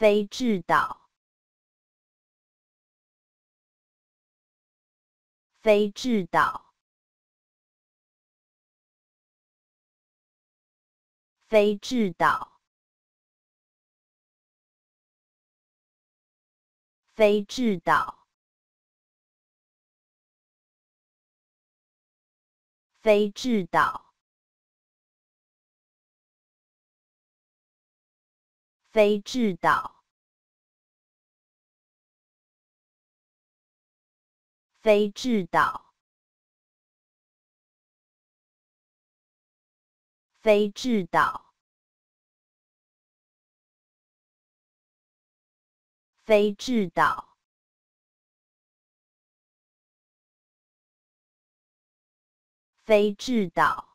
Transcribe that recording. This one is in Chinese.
非制导，非制导，非制导，非制导，非制导。非制导，非制导，非制导，非制导，非制导。